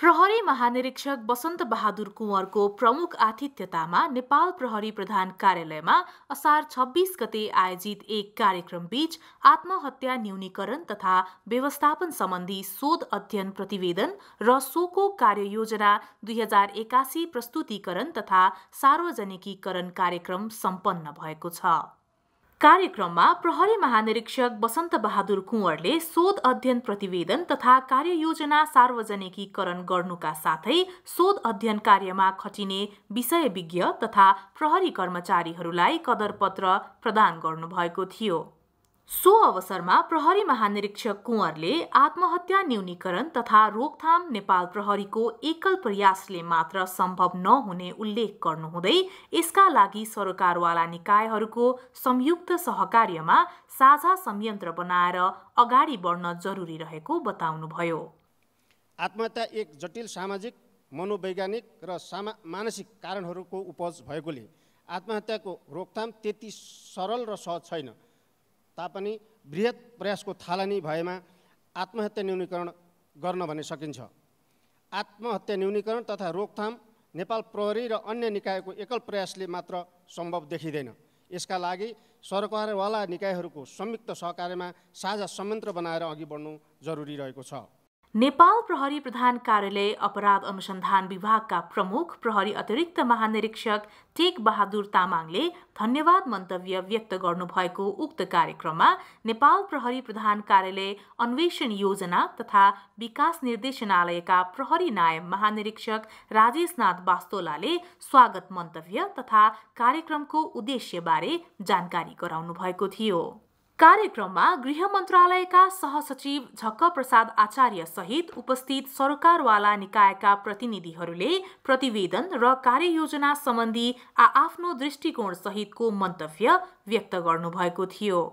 प्रहरी महानिरीक्षक बसन्त बहादुर कुँवरको प्रमुख आतिथ्यतामा नेपाल प्रहरी प्रधान कार्यालयमा असार छब्बिस गते आयोजित एक कार्यक्रम बीच आत्महत्या न्यूनीकरण तथा व्यवस्थापन सम्बन्धी शोध अध्ययन प्रतिवेदन र सोको कार्ययोजना दुई हजार एकासी प्रस्तुतिकरण तथा सार्वजनिकीकरण कार्यक्रम सम्पन्न भएको छ कार्यक्रममा प्रहरी महानिरीक्षक वसन्त बहादुर कुँवरले शोध अध्ययन प्रतिवेदन तथा कार्ययोजना सार्वजनिकीकरण गर्नुका साथै शोध अध्ययन कार्यमा खटिने विषयविज्ञ तथा प्रहरी कर्मचारीहरूलाई कदरपत्र प्रदान गर्नुभएको थियो सो अवसरमा प्रहरी महानिरीक्षक कुँवरले आत्महत्या न्यूनीकरण तथा रोकथाम नेपाल प्रहरीको एकल प्रयासले मात्र सम्भव नहुने उल्लेख गर्नुहुँदै यसका लागि सरकारवाला निकायहरूको संयुक्त सहकार्यमा साझा संयन्त्र बनाएर अगाडि बढ्न जरुरी रहेको बताउनुभयो आत्महत्या एक जटिल सामाजिक मनोवैज्ञानिक र सामा मानसिक कारणहरूको उपज भएकोले आत्महत्याको रोकथाम त्यति सरल र सहज छैन तापनि वृहत प्रयासको थालनी भएमा आत्महत्या न्यूनीकरण गर्न भने सकिन्छ आत्महत्या न्यूनीकरण तथा रोकथाम नेपाल प्रहरी र अन्य निकायको एकल प्रयासले मात्र सम्भव देखिँदैन यसका लागि सरकारवाला निकायहरूको संयुक्त सहकार्यमा साझा संयन्त्र बनाएर अघि बढ्नु जरुरी रहेको छ नेपाल प्रहरी प्रधान कार्यालय अपराध अनुसन्धान विभागका प्रमुख प्रहरी अतिरिक्त महानिरीक्षक टेक बहादुर तामाङले धन्यवाद मन्तव्य व्यक्त गर्नुभएको उक्त कार्यक्रममा नेपाल प्रहरी प्रधान कार्यालय अन्वेषण योजना तथा विकास निर्देशनालयका प्रहरी नायब महानिरीक्षक राजेशनाथ बास्तोलाले स्वागत मन्तव्य तथा कार्यक्रमको उद्देश्यबारे जानकारी गराउनु भएको थियो कार्यक्रममा गृह मन्त्रालयका सहसचिव झक्क प्रसाद आचार्य सहित उपस्थित सरकारवाला निकायका प्रतिनिधिहरूले प्रतिवेदन र कार्ययोजना सम्बन्धी आफ्नो दृष्टिकोण सहितको मन्तव्य व्यक्त गर्नुभएको थियो